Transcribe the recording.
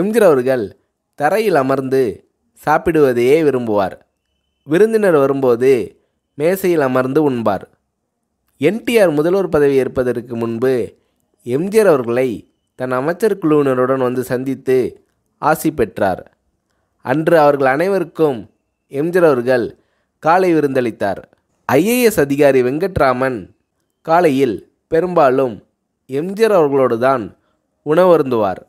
எம்ஜிஆர் அவர்கள் தரையில் அமர்ந்து சாப்பிடுவதையே விரும்புவார் விருந்தினர் வரும்போது மேசையில் அமர்ந்து உண்பார் என்டிஆர் முதல்வர் பதவி ஏற்பதற்கு முன்பு எம்ஜிஆர் அவர்களை தன் அமைச்சர் குழுவினருடன் வந்து சந்தித்து ஆசி பெற்றார் அன்று அவர்கள் அனைவருக்கும் எம்ஜிஆர் அவர்கள் காலை விருந்தளித்தார் ஐஏஎஸ் அதிகாரி வெங்கட்ராமன் காலையில் பெரும்பாலும் எம்ஜிஆர் அவர்களோடு தான் உணவருந்துவார்